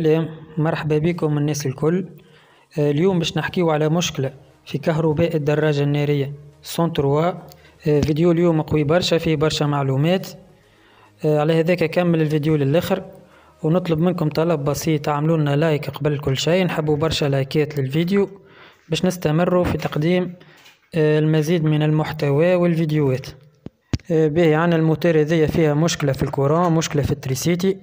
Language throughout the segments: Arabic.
السلام مرحبا بكم الناس الكل آه، اليوم باش نحكيو على مشكلة في كهرباء الدراجة النارية سون تروا آه، فيديو اليوم قوي برشا فيه برشا معلومات آه، على هذاك كمل الفيديو للاخر ونطلب منكم طلب بسيط اعملوا لنا لايك قبل كل شيء نحبوا برشا لايكات للفيديو باش نستمروا في تقديم المزيد من المحتوى والفيديوهات باهي عن الموتور هذيا فيها مشكلة في الكوران مشكلة في التريسيتي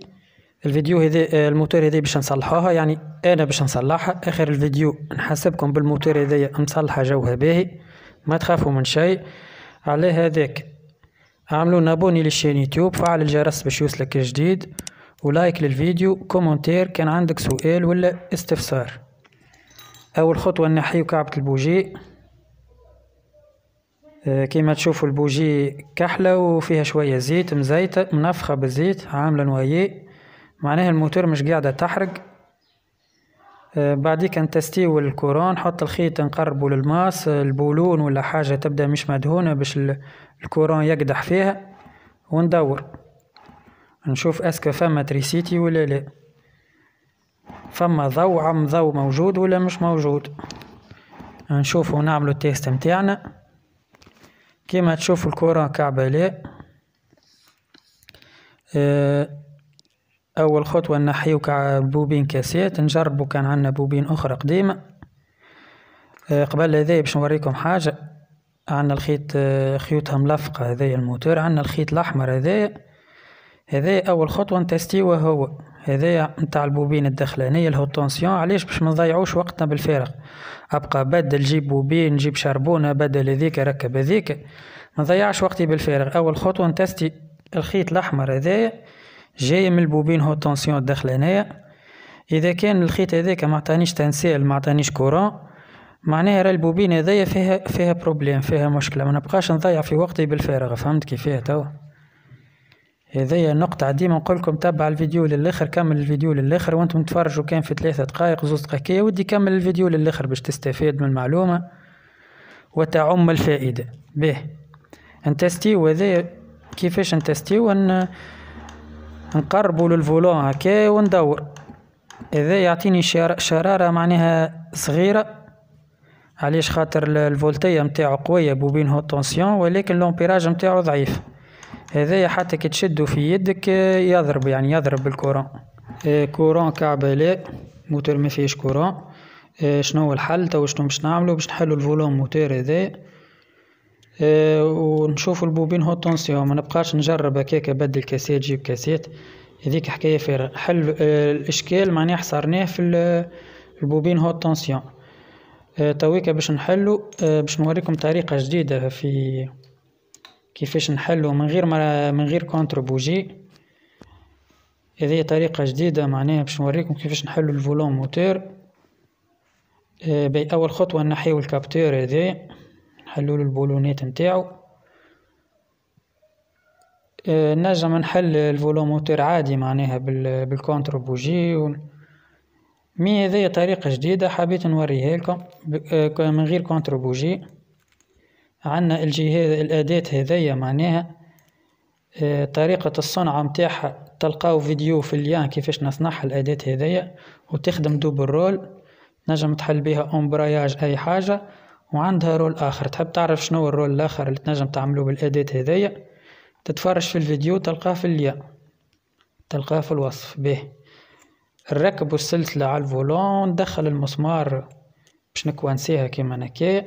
الفيديو هذا آه، الموتور هذا باش نصلحوها يعني انا باش نصلحها اخر الفيديو نحسبكم بالموتور هذايا مصلحه جوها باهي ما تخافوا من شيء على هذاك اعملوا نابوني للشين يوتيوب فعل الجرس باش يوصلك الجديد ولايك للفيديو كومنتير كان عندك سؤال ولا استفسار اول خطوه نحيو كعبه البوجي آه، كما تشوفوا البوجي كحله وفيها شويه زيت مزيته منفخه بالزيت عامله نوايه معناها الموتور مش قاعدة تحرق آه، بعديك تستيو الكورون نحط الخيط نقربه للماس البولون ولا حاجة تبدأ مش مدهونة باش الكورون يقدح فيها وندور نشوف اسكا فما تريسيتي ولا لا فما ضو عم ضو موجود ولا مش موجود نشوفو ونعملو التيست متاعنا كيما تشوفو الكورة كعبة لا اه أول خطوة نحيوك بوبين كاسات نجربو كان عندنا بوبين أخرى قديمة آه، قبل هذايا باش نوريكم حاجة عندنا الخيط آه، خيوطها ملفقة هذايا الموتور عندنا الخيط الأحمر هذايا هذايا أول خطوة نتستيوه هو هذايا نتاع البوبين الدخلانية هو التونسيون علاش باش منضيعوش وقتنا بالفارغ أبقى بدل جيب بوبين جيب شربونة بدل هذيك ركب هذيك منضيعش وقتي بالفارغ أول خطوة نتستي الخيط الأحمر هذايا جايه من البوبين هو طونسيون داخل هنايا اذا كان الخيط هذاك ما عطانيش تنسيل ما عطانيش كورون معناها راه البوبين هذايا فيها فيها بروبليم فيها مشكله ما نبقاش نضيع في وقتي بالفارغ فهمت كيفاه توا هذايا نقطة ديما نقول لكم تبع الفيديو للاخر كمل الفيديو للاخر وانتم تفرجوا كان في ثلاثة دقائق زوز دقائق ودي كمل الفيديو للاخر باش تستفاد من المعلومة وتعم الفائدة به انتستيو هذايا كيفاش انتستيو ان نقربو للفولون هكا وندور إذا يعطيني شرارة معناها صغيرة علاش خاطر الفولتية متاعو قوية بوبين هو طونسيون ولكن لومبيراج متاعو ضعيف هذايا حتى كي تشدو في يدك آه، يضرب يعني يضرب بالكورون آه، كورون كعبلاء موتور ما فيهش كورون آه، شنو هو الحل تو شنو باش نعملو باش نحلو الفولون موتور هذا آه، ونشوف البوبين هو طونسيون ما نبقاش نجرب هكاك بدل كاسات جيب كاسات هذيك حكايه فارغه حل آه، الاشكال معناه حصرناه في البوبين هو طونسيون آه، تويكا باش نحلو باش نوريكم طريقه جديده في كيفاش نحلو من غير مرا من غير كونتر بوجي هذه طريقه جديده معناها باش نوريكم كيفاش نحلو الفولون موتور بأول خطوه نحيو الكابتور هذي نحلوله البولونات نتاعو آه، نجم نحل الفولوموتير عادي معناها بالكونترو بوجي مي هذه طريقة جديدة حبيت نوريها لكم آه، من غير كونترو بوجي عندنا الجهاز الأداة هذيا معناها آه، طريقة الصنعة متاعها تلقاو فيديو في اليان كيفاش نصنعها الأداة هذيا وتخدم دوبل رول نجم تحل بها أمبراياج أي حاجة وعندها رول اخر تحب تعرف شنو الرول الاخر اللي تنجم تعملو بالاداة هذيا تتفرج في الفيديو تلقاه في الياء تلقاه في الوصف به نركبو السلسلة على الفولون ندخل المسمار باش نكوانسيها كيما هكا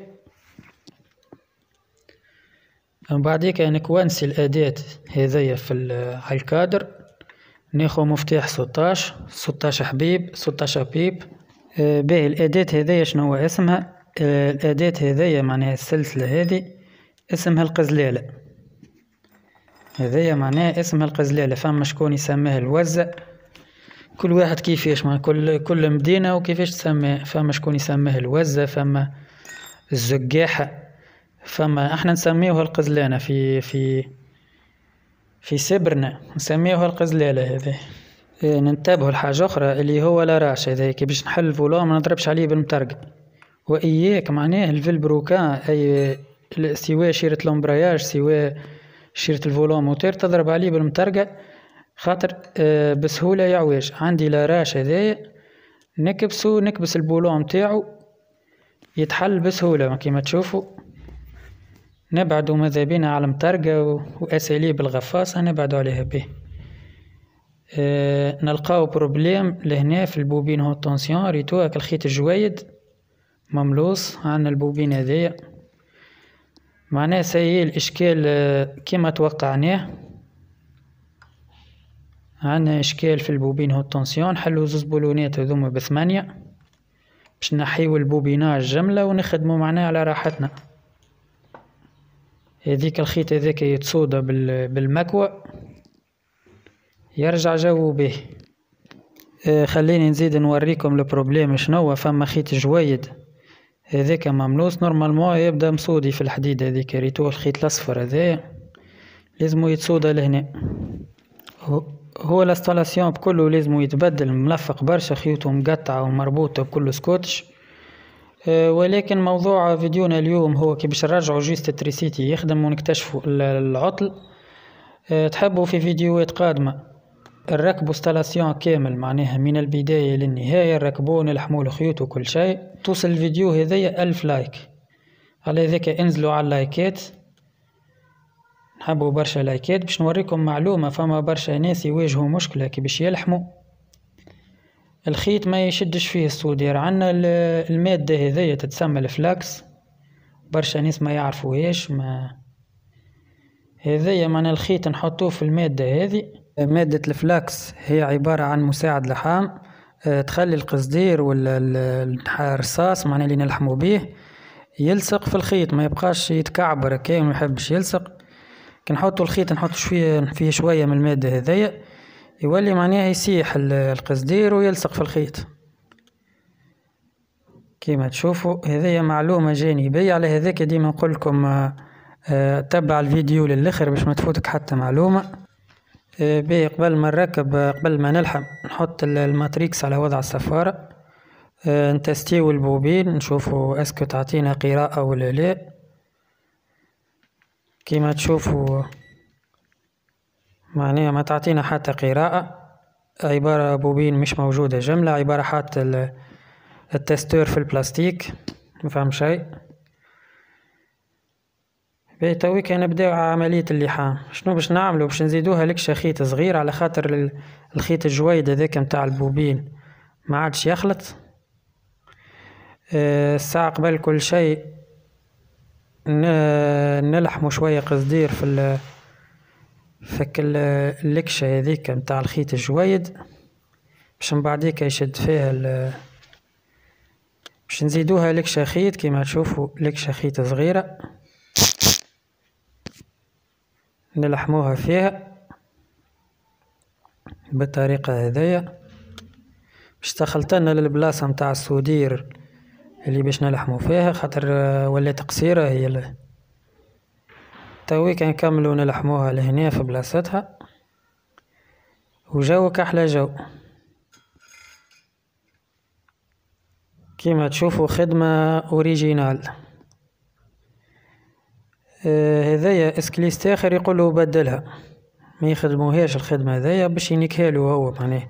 من بعديك نكوانسي يعني الأداة هذيا في على الكادر ناخو مفتاح ستاش ستاش حبيب ستاش حبيب باهي الأداة هذيا شنو هو اسمها الأداة هذايا معناها السلسلة هذه اسمها القزلالة هذايا معناها اسمها القزلالة فما شكون يسميها الوزة كل واحد كيفاش معناها كل كل مدينة وكيفاش تسميها فما شكون يسميها الوزة فما الزجاحة فما احنا نسميوها القزلانة في في في سبرنا نسميوها القزلالة هذه إيه، ننتبه لحاجة أخرى اللي هو لا راش هذا كي باش نحل الفولوم ما نضربش عليه بالمطرقة وإياك معناه الفيلبروكان أي سواء شيرة لومبرياج سواء شيرة الفولون موتير تضرب عليه بالمطرقة خاطر آه، بسهولة يعويش عندي لاراش هذايا نكبسو نكبس البولون متاعو يتحل بسهولة كيما تشوفوا نبعدو ماذا بينا على المطرقة وأساليب الغفاصة نبعدو عليها به آه، نلقاو بروبليم لهنا في البوبين هو تونسيون ريتوها كالخيط الجويد مملوص عنا البوبين هذايا معناه سي الاشكال آه، كما توقعناه عنا اشكال في البوبين هو التونسيون حلو زوز بولونات هذوما بثمانية باش نحيو البوبيناج جملة ونخدمو معناه على راحتنا هذيك الخيط هذاك يتصودا بالمكوى يرجع جو به آه، خليني نزيد نوريكم البروبليم شنو فما خيط جويد هذاك مملوس نورمالمون يبدا مصودي في الحديد هذيك ريتو الخيط الاصفر هذايا لازمو يتصودا لهنا هو الاستالاسيون بكلو لازمو يتبدل ملفق برشا خيوطه مقطعة ومربوطة بكل سكوتش آه، ولكن موضوع فيديونا اليوم هو كي باش نرجعو جيست تريسيتي يخدم ونكتشفو العطل آه، تحبوا في فيديوهات قادمة الركبوا ستالاسيون كامل معناها من البداية للنهاية ركبوه نلحمو الخيوط وكل شيء توصل الفيديو هذايا ألف لايك على ذاك انزلوا على اللايكات نحبوا برشا لايكات باش نوريكم معلومة فما برشا ناس يواجهوا مشكلة كي باش يلحموا الخيط ما يشدش فيه الصودير عنا المادة هذايا تتسمى الفلاكس برشا ناس ما يعرفوهاش ما هذايا معنا الخيط نحطوه في المادة هذه مادة الفلاكس هي عبارة عن مساعد لحام آه، تخلي القصدير والرصاص الرصاص معناه اللي نلحمو بيه يلصق في الخيط ما يبقاش يتكعبر كي ما يحبش يلصق كي نحطو الخيط نحط شوية فيه شوية من المادة هذيا يولي معناها يسيح القصدير ويلصق في الخيط كيما تشوفوا هذه معلومة جانبية على هذاك ديما نقول لكم آه، آه، تبع الفيديو للاخر باش ما تفوتك حتى معلومة باهي قبل ما نركب آه، قبل ما نلحم نحط الماتريكس على وضع الصفارة آه، نتستيو البوبين نشوفو اسكو تعطينا قراءة ولا لا كيما تشوفو معناها ما تعطينا حتى قراءة عبارة بوبين مش موجودة جملة عبارة حتى التستور في البلاستيك مفهم شيء باهي تويك نبداو عمليه اللحام شنو باش نعملو باش نزيدوها لكشا خيط صغير على خاطر الخيط الجويد هذاك نتاع البوبين ما عادش يخلط آه، الساعه قبل كل شيء نلحمو شويه قصدير في فك اللكشه هذيك متاع الخيط الجويد باش من بعديك يشد فيها باش نزيدوها لكشه خيط كيما تشوفوا لكشه خيط صغيره نلحموها فيها بالطريقة هذية باش تخلطنا للبلاصة متاع السودير اللي باش نلحمو فيها خاطر ولات قصيرة هي تويك نكملو نلحموها لهنا في بلاصتها وجوك أحلى جو كيما تشوفوا خدمة أوريجينال آه، هذايا اسكليست اخر يقول له بدلها ما يخدموهاش الخدمه هذايا باش ينكها له هو معناه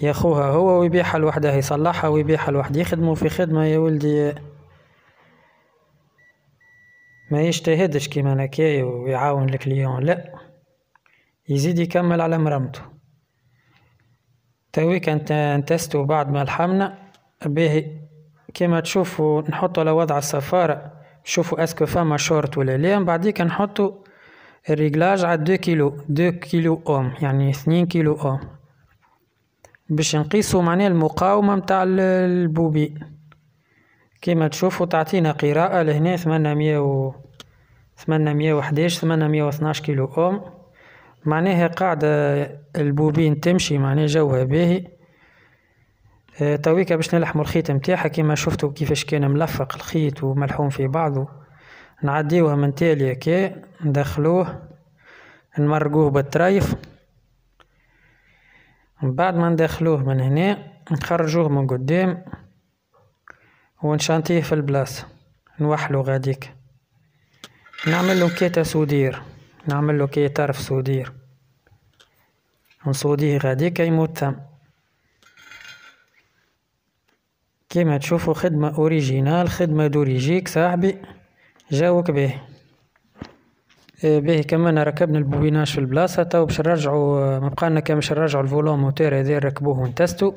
يا خوها هو ويبيعها لوحده يصلحها ويبيعها لوحده يخدموا في خدمه يا ولدي ما يجتهدش كيما نكاي ويعاون الكليون لا يزيد يكمل على مرمته توي انت نتستو بعد ما لحمنا باهي كيما تشوفوا نحطوا على وضع الصفاره شوفوا اسكو فما شورت ولا لا من بعديك نحطوا الريغلاج على دو كيلو دو كيلو اوم يعني اثنين كيلو اوم باش نقيسوا معناها المقاومة متاع البوبي كيما تشوفوا تعطينا قراءة لهنا 800 و 811 وحداش كيلو اوم معناها قاعدة البوبين تمشي معناها جوها باهي آه، تويكا باش نلحمو الخيط متاعها كيما شفتو كيفاش كان ملفق الخيط وملحوم في بعضه نعديوها من تالي هكا ندخلوه نمرقوه بالطرايف بعد ما ندخلوه من هنا نخرجوه من قدام ونشانتيه في البلاصة نوحلو غاديك نعمل له كيتا سودير نعمل له كي طرف سودير نسوديه غاديك يموت ثم كيما تشوفوا خدمة اوريجينال خدمة دوريجيك صاحبي جاوك به إيه، به كمان ركبنا البوبيناج في البلاصه تو باش نرجعو مبقالنا كان باش نرجعو الفولون موتير هذا نركبوه ونتستو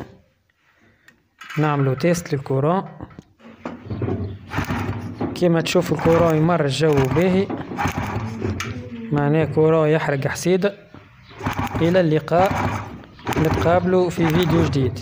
نعملو تيست للكورون كيما تشوفوا الكورون يمر الجو باهي معناه كورون يحرق حسيده الى اللقاء نتقابلو في فيديو جديد